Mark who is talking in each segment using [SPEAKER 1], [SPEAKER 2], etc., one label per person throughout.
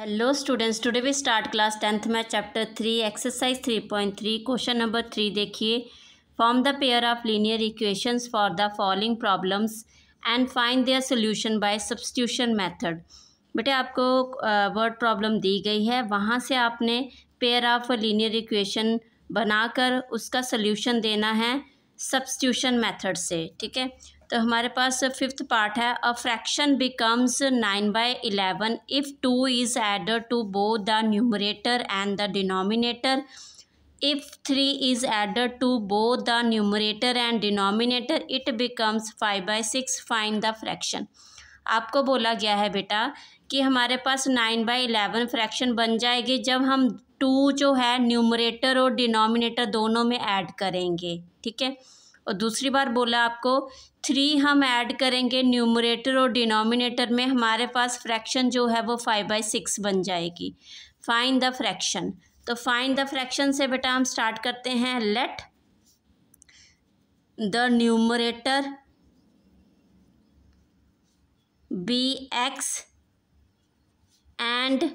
[SPEAKER 1] hello students today we start class tenth में chapter three exercise three point three question number three देखिए form the pair of linear equations for the following problems and find their solution by substitution method बेटे आपको word problem दी गई है वहाँ से आपने pair of linear equation बनाकर उसका सोल्यूशन देना है सब्सटीट्यूशन मैथड से ठीक है तो हमारे पास फिफ्थ पार्ट है a fraction becomes nine by eleven if two is add to both the numerator and the denominator if three is added to both the numerator and denominator it becomes five by six find the fraction आपको बोला गया है बेटा कि हमारे पास nine by eleven fraction बन जाएगी जब हम टू जो है न्यूमरेटर और डिनोमिनेटर दोनों में ऐड करेंगे ठीक है और दूसरी बार बोला आपको थ्री हम ऐड करेंगे न्यूमरेटर और डिनोमिनेटर में हमारे पास फ्रैक्शन जो है वो फाइव बाई सिक्स बन जाएगी फाइन द फ्रैक्शन तो फाइन द फ्रैक्शन से बेटा हम स्टार्ट करते हैं let the numerator be x and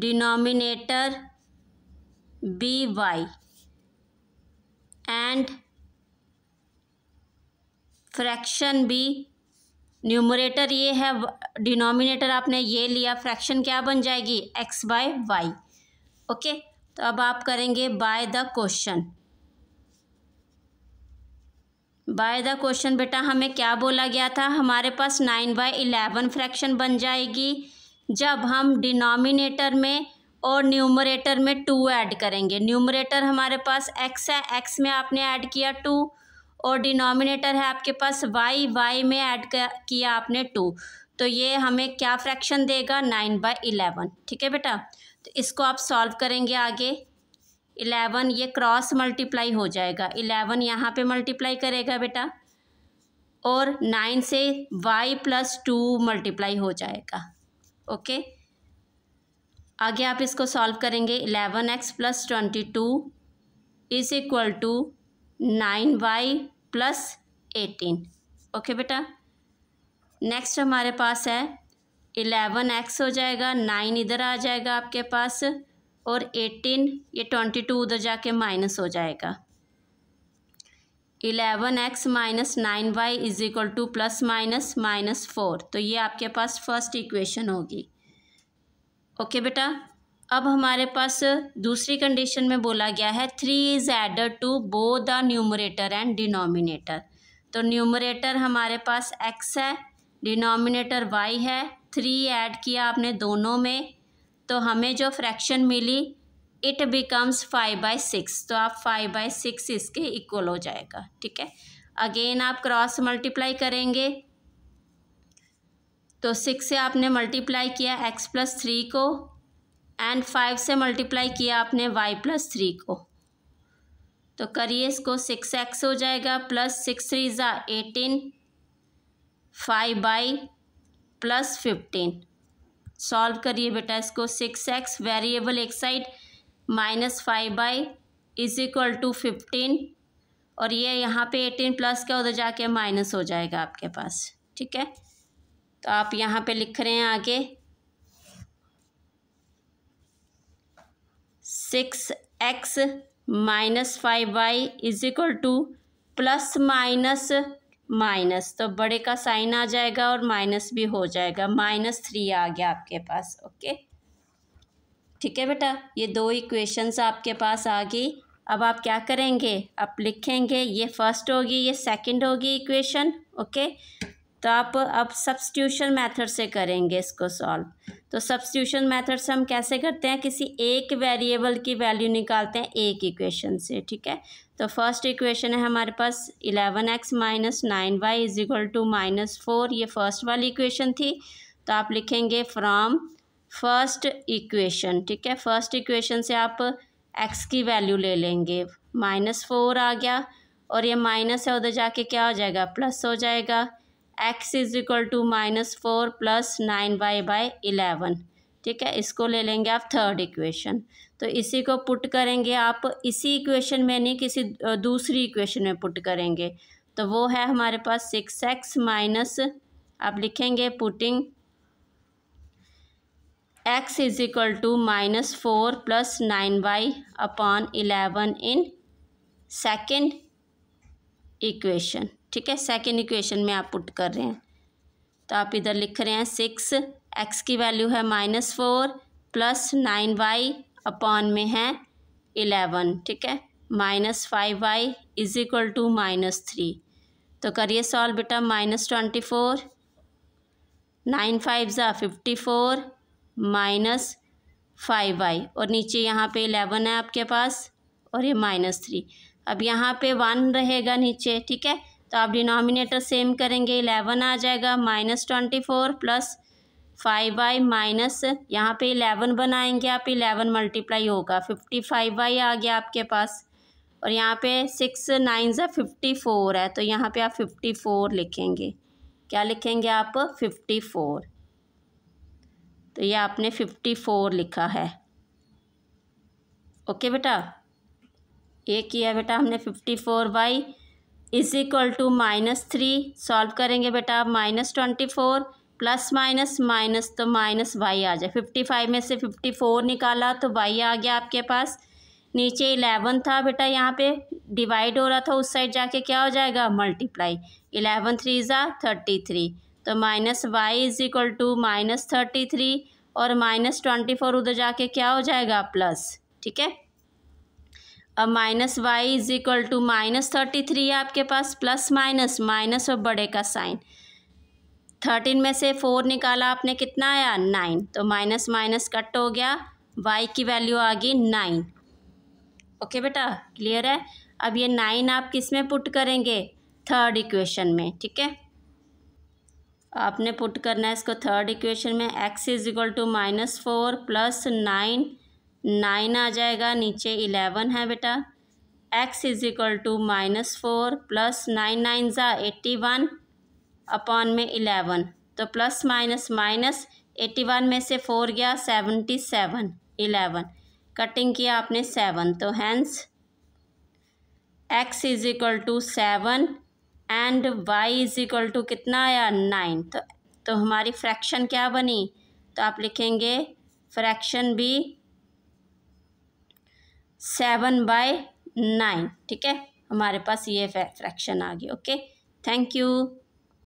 [SPEAKER 1] denominator be y and fraction भी न्यूमरेटर ये है डिनोमिनेटर आपने ये लिया फ्रैक्शन क्या बन जाएगी एक्स बाय वाई ओके तो अब आप करेंगे by the question by the question बेटा हमें क्या बोला गया था हमारे पास नाइन बाय इलेवन फ्रैक्शन बन जाएगी जब हम डिनोमिनेटर में और न्यूमरेटर में टू ऐड करेंगे न्यूमरेटर हमारे पास एक्स है एक्स में आपने ऐड किया टू और डिनोमिनेटर है आपके पास वाई वाई में ऐड किया आपने टू तो ये हमें क्या फ्रैक्शन देगा नाइन बाई इलेवन ठीक है बेटा तो इसको आप सॉल्व करेंगे आगे इलेवन ये क्रॉस मल्टीप्लाई हो जाएगा इलेवन यहाँ पे मल्टीप्लाई करेगा बेटा और नाइन से वाई प्लस टू मल्टीप्लाई हो जाएगा ओके आगे आप इसको सॉल्व करेंगे eleven x plus twenty two is equal to nine y plus eighteen okay बेटा नेक्स्ट हमारे पास है इलेवन एक्स हो जाएगा नाइन इधर आ जाएगा आपके पास और एटीन ये ट्वेंटी टू उधर जाके माइनस हो जाएगा eleven x minus nine y is equal to plus minus minus four तो ये आपके पास फर्स्ट इक्वेशन होगी ओके बेटा अब हमारे पास दूसरी कंडीशन में बोला गया है three is add to both the numerator and denominator तो न्यूमरेटर हमारे पास एक्स है डिनोमिनेटर वाई है थ्री ऐड किया आपने दोनों में तो हमें जो फ्रैक्शन मिली it becomes five by six तो आप फाइव बाई सिक्स इसके इक्वल हो जाएगा ठीक है अगेन आप क्रॉस मल्टीप्लाई करेंगे तो सिक्स से आपने मल्टीप्लाई किया एक्स प्लस थ्री को एंड फाइव से मल्टीप्लाई किया आपने वाई प्लस थ्री को तो करिए इसको सिक्स एक्स हो जाएगा प्लस सिक्स थ्री ज़ा eighteen five by plus fifteen solve करिए बेटा इसको सिक्स एक्स वेरिएबल एक side minus five by is equal to fifteen और ये यहाँ पे एटीन प्लस का उधर जाके माइनस हो जाएगा आपके पास ठीक है तो आप यहाँ पे लिख रहे हैं आगे six x minus five y is equal to plus minus minus तो बड़े का साइन आ जाएगा और माइनस भी हो जाएगा माइनस थ्री आ गया आपके पास ओके ठीक है बेटा ये दो इक्वेशंस आपके पास आ गई अब आप क्या करेंगे आप लिखेंगे ये फर्स्ट होगी ये सेकंड होगी इक्वेशन ओके तो आप अब सब्सटीट्यूशन मेथड से करेंगे इसको सॉल्व तो सब्सटीट्यूशन मेथड से हम कैसे करते हैं किसी एक वेरिएबल की वैल्यू निकालते हैं एक इक्वेशन से ठीक है तो फर्स्ट इक्वेशन है हमारे पास eleven x minus nine y is equal to minus four ये फर्स्ट वाली इक्वेशन थी तो आप लिखेंगे फ्रॉम फर्स्ट इक्वेशन ठीक है फर्स्ट इक्वेशन से आप एक्स की वैल्यू ले लेंगे माइनस फोर आ गया और ये माइनस है उधर जाके क्या हो जाएगा प्लस हो जाएगा x is equal to minus four plus nine y by eleven ठीक है इसको ले लेंगे आप थर्ड इक्वेशन तो इसी को पुट करेंगे आप इसी इक्वेशन में नहीं किसी दूसरी इक्वेशन में पुट करेंगे तो वो है हमारे पास सिक्स एक्स माइनस आप लिखेंगे putting x is equal to minus four plus nine y upon eleven in second equation ठीक है सेकेंड इक्वेशन में आप पुट कर रहे हैं तो आप इधर लिख रहे हैं सिक्स एक्स की वैल्यू है minus four plus nine y upon में है इलेवन ठीक है minus five y is equal to minus three तो करिए सॉल्व बेटा minus twenty four nine five ज़ा fifty four minus five y और नीचे यहाँ पे इलेवन है आपके पास और ये माइनस थ्री अब यहाँ पे वन रहेगा नीचे ठीक है तो आप डिनोमिनेटर सेम करेंगे इलेवन आ जाएगा minus twenty four plus five by minus यहाँ पे इलेवन बनाएंगे आप इलेवन मल्टीप्लाई होगा फिफ्टी फाइव बाई आ गया आपके पास और यहाँ पे सिक्स नाइन ज़ा फिफ्टी फोर है तो यहाँ पे आप फिफ्टी फोर लिखेंगे क्या लिखेंगे आप फिफ्टी फोर तो ये आपने फिफ्टी फोर लिखा है ओके बेटा ये किया बेटा हमने fifty four by is equal to minus three solve करेंगे बेटा आप minus twenty four plus minus minus तो माइनस वाई आ जाए फिफ्टी फाइव में से फिफ्टी फोर निकाला तो वाई आ गया आपके पास नीचे इलेवन था बेटा यहाँ पे डिवाइड हो रहा था उस साइड जाके क्या हो जाएगा मल्टीप्लाई इलेवन थ्री ज़ा थर्टी थ्री तो minus y is equal to minus thirty three और माइनस ट्वेंटी फोर उधर जाके क्या हो जाएगा प्लस ठीक है अब minus y is equal to minus thirty three है आपके पास प्लस माइनस माइनस और बड़े का साइन थर्टीन में से फोर निकाला आपने कितना आया नाइन तो माइनस माइनस कट हो गया वाई की वैल्यू आ गई नाइन ओके बेटा क्लियर है अब ये नाइन आप किस में पुट करेंगे थर्ड इक्वेशन में ठीक है आपने पुट करना है इसको थर्ड इक्वेशन में x is equal to minus four plus nine nine आ जाएगा नीचे इलेवन है बेटा x is equal to minus four plus nine nine ज़ा एट्टी वन अपॉन में इलेवन तो plus minus minus eighty one में से फोर गया सेवेंटी सेवन इलेवन कटिंग किया आपने सेवन तो hence x is equal to seven and y is equal to कितना आया नाइन तो तो हमारी फ्रैक्शन क्या बनी तो आप लिखेंगे फ्रैक्शन भी सेवन बाय नाइन ठीक है हमारे पास ये फ्रैक्शन आ गया ओके थैंक यू